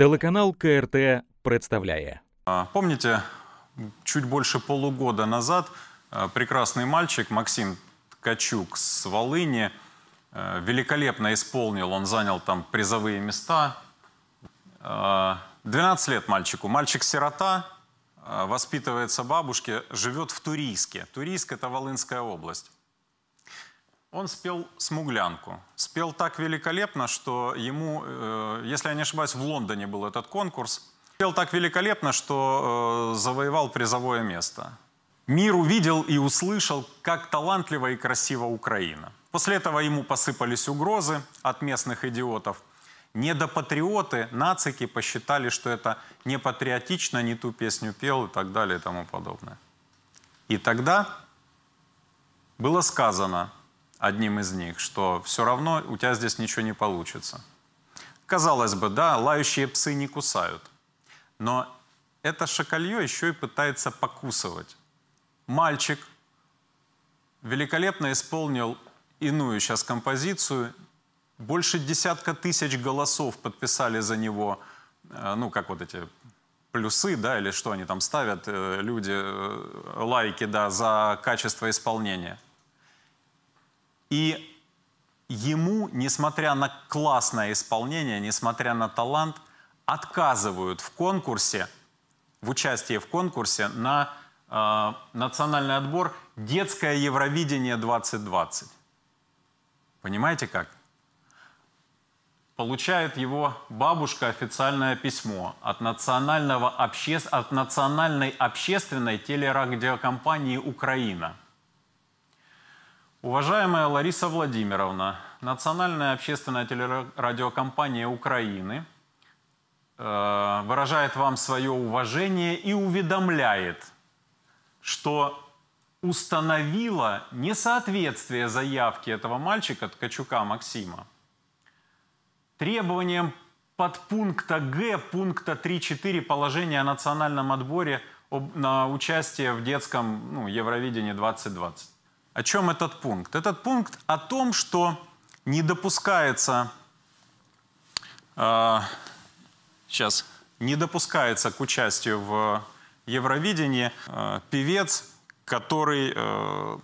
Телеканал КРТ представляет. А, помните, чуть больше полугода назад э, прекрасный мальчик Максим Ткачук с Волыни э, великолепно исполнил, он занял там призовые места. 12 э, лет мальчику. Мальчик-сирота, воспитывается бабушке, живет в Турийске. Турийск – это Волынская область. Он спел «Смуглянку». Спел так великолепно, что ему, э, если я не ошибаюсь, в Лондоне был этот конкурс. Спел так великолепно, что э, завоевал призовое место. Мир увидел и услышал, как талантлива и красиво Украина. После этого ему посыпались угрозы от местных идиотов. Недопатриоты, нацики посчитали, что это не патриотично, не ту песню пел и так далее и тому подобное. И тогда было сказано – одним из них, что все равно у тебя здесь ничего не получится. Казалось бы, да, лающие псы не кусают. Но это шакалье еще и пытается покусывать. Мальчик великолепно исполнил иную сейчас композицию. Больше десятка тысяч голосов подписали за него, э, ну, как вот эти плюсы, да, или что они там ставят, э, люди, э, лайки, да, за качество исполнения – и ему, несмотря на классное исполнение, несмотря на талант, отказывают в конкурсе, в участии в конкурсе на э, национальный отбор «Детское Евровидение 2020». Понимаете как? Получает его бабушка официальное письмо от, национального обще... от национальной общественной телерадиокомпании «Украина». Уважаемая Лариса Владимировна, Национальная общественная телерадиокомпания Украины э, выражает вам свое уважение и уведомляет, что установила несоответствие заявки этого мальчика, Ткачука Максима, требованиям подпункта Г пункта 3.4 положения о национальном отборе на участие в детском ну, Евровидении 2020. О чем этот пункт? Этот пункт о том, что не допускается, э, а, сейчас, не допускается к участию в Евровидении э, певец, который э,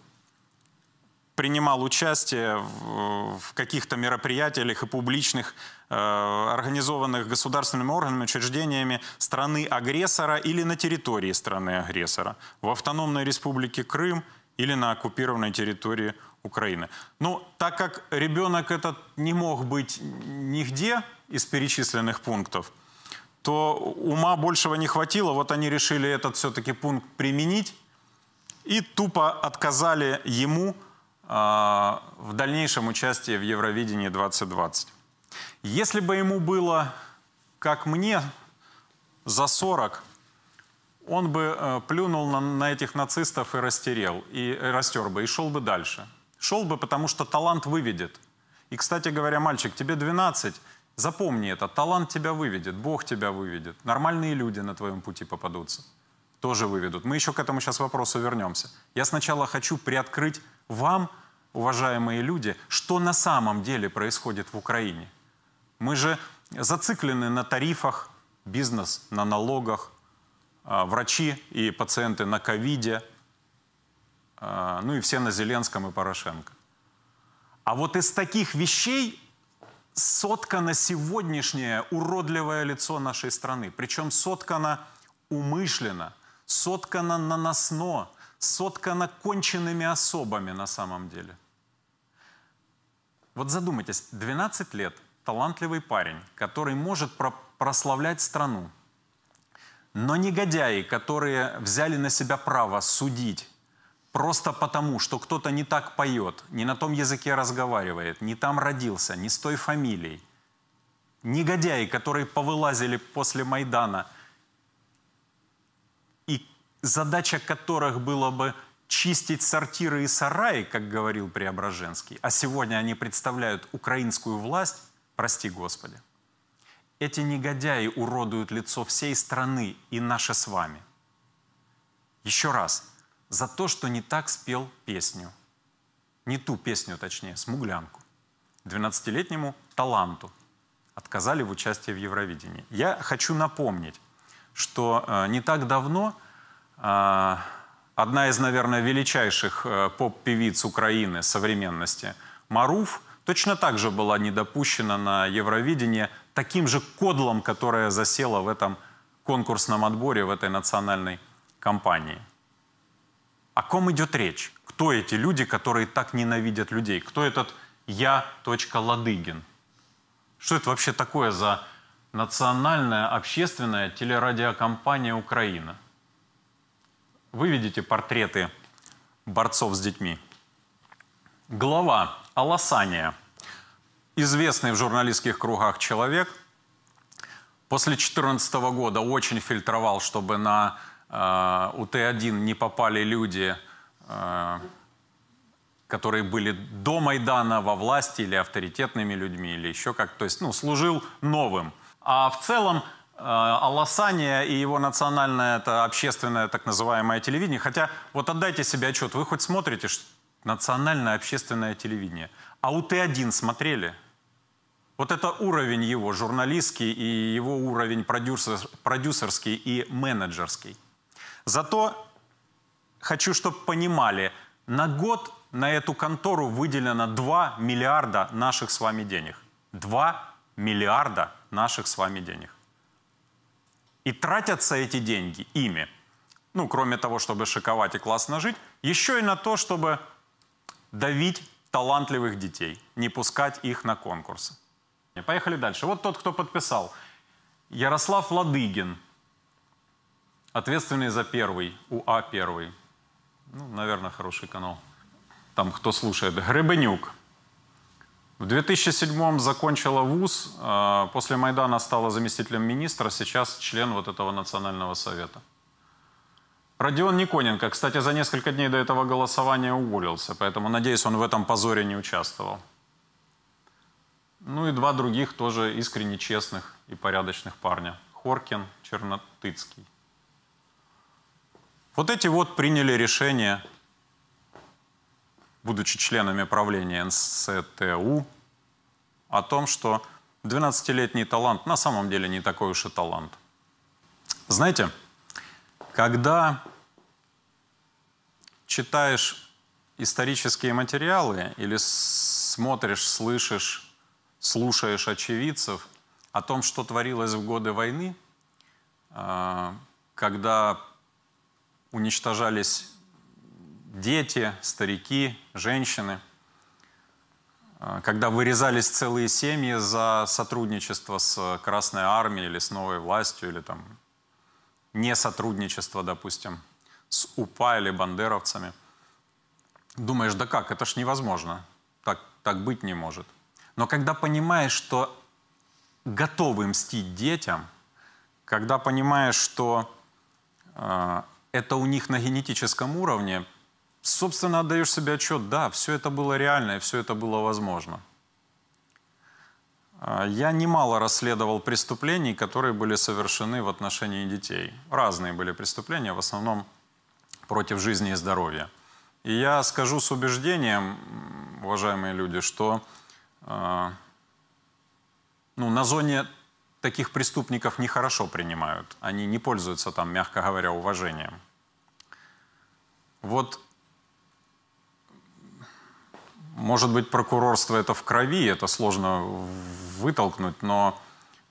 принимал участие в, в каких-то мероприятиях и публичных, э, организованных государственными органами, учреждениями страны-агрессора или на территории страны-агрессора. В автономной республике Крым – или на оккупированной территории Украины. Но ну, так как ребенок этот не мог быть нигде из перечисленных пунктов, то ума большего не хватило. Вот они решили этот все-таки пункт применить и тупо отказали ему э, в дальнейшем участии в Евровидении 2020. Если бы ему было, как мне, за 40, он бы э, плюнул на, на этих нацистов и растерел, и э, растер бы, и шел бы дальше. Шел бы, потому что талант выведет. И, кстати говоря, мальчик, тебе 12, запомни это, талант тебя выведет, Бог тебя выведет, нормальные люди на твоем пути попадутся, тоже выведут. Мы еще к этому сейчас вопросу вернемся. Я сначала хочу приоткрыть вам, уважаемые люди, что на самом деле происходит в Украине. Мы же зациклены на тарифах, бизнес на налогах, а, врачи и пациенты на ковиде, а, ну и все на Зеленском и Порошенко. А вот из таких вещей соткано сегодняшнее уродливое лицо нашей страны. Причем соткано умышленно, соткано наносно, соткано конченными особами на самом деле. Вот задумайтесь, 12 лет талантливый парень, который может прославлять страну, но негодяи, которые взяли на себя право судить просто потому, что кто-то не так поет, не на том языке разговаривает, не там родился, не с той фамилией, негодяи, которые повылазили после Майдана, и задача которых была бы чистить сортиры и сараи, как говорил Преображенский, а сегодня они представляют украинскую власть, прости Господи. Эти негодяи уродуют лицо всей страны и наше с вами. Еще раз, за то, что не так спел песню. Не ту песню, точнее, смуглянку. 12-летнему таланту отказали в участии в Евровидении. Я хочу напомнить, что э, не так давно э, одна из, наверное, величайших э, поп-певиц Украины современности, Маруф, точно так же была недопущена на Евровидение таким же кодлом, которая засела в этом конкурсном отборе, в этой национальной компании. О ком идет речь? Кто эти люди, которые так ненавидят людей? Кто этот «я. Ладыгин»? Что это вообще такое за национальная общественная телерадиокомпания «Украина»? Вы видите портреты борцов с детьми – Глава Аласания, известный в журналистских кругах человек, после 2014 года очень фильтровал, чтобы на э, УТ-1 не попали люди, э, которые были до Майдана во власти или авторитетными людьми, или еще как. То есть ну, служил новым. А в целом Аласания э, и его национальное, это общественное так называемое телевидение. Хотя вот отдайте себе отчет, вы хоть смотрите национальное общественное телевидение. А у Т1 смотрели? Вот это уровень его, журналистский, и его уровень продюсер, продюсерский и менеджерский. Зато хочу, чтобы понимали, на год на эту контору выделено 2 миллиарда наших с вами денег. 2 миллиарда наших с вами денег. И тратятся эти деньги ими, ну, кроме того, чтобы шиковать и классно жить, еще и на то, чтобы давить талантливых детей, не пускать их на конкурсы. Поехали дальше. Вот тот, кто подписал. Ярослав Ладыгин, ответственный за первый, уа первый, Ну, наверное, хороший канал. Там, кто слушает. Гребенюк. В 2007-м закончила вуз, а после Майдана стала заместителем министра, сейчас член вот этого национального совета. Родион Никоненко, кстати, за несколько дней до этого голосования уволился, поэтому, надеюсь, он в этом позоре не участвовал. Ну и два других тоже искренне честных и порядочных парня. Хоркин, Чернотыцкий. Вот эти вот приняли решение, будучи членами правления НСТУ, о том, что 12-летний талант на самом деле не такой уж и талант. Знаете, когда читаешь исторические материалы или смотришь, слышишь, слушаешь очевидцев о том, что творилось в годы войны, а, когда уничтожались дети, старики, женщины, а, когда вырезались целые семьи за сотрудничество с Красной Армией или с новой властью, или там несотрудничество, допустим, с УПА или бандеровцами. Думаешь, да как, это ж невозможно, так, так быть не может. Но когда понимаешь, что готовы мстить детям, когда понимаешь, что э, это у них на генетическом уровне, собственно, отдаешь себе отчет, да, все это было реально и все это было возможно. Я немало расследовал преступлений, которые были совершены в отношении детей. Разные были преступления, в основном против жизни и здоровья. И я скажу с убеждением, уважаемые люди, что э, ну, на зоне таких преступников нехорошо принимают. Они не пользуются там, мягко говоря, уважением. Вот может быть, прокурорство это в крови, это сложно вытолкнуть, но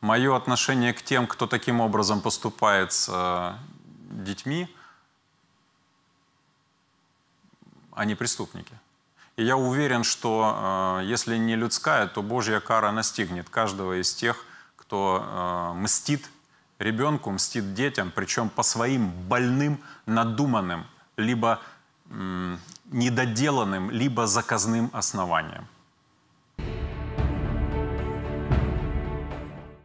мое отношение к тем, кто таким образом поступает с э, детьми, они преступники. И я уверен, что э, если не людская, то Божья кара настигнет каждого из тех, кто э, мстит ребенку, мстит детям, причем по своим больным, надуманным, либо недоделанным либо заказным основанием.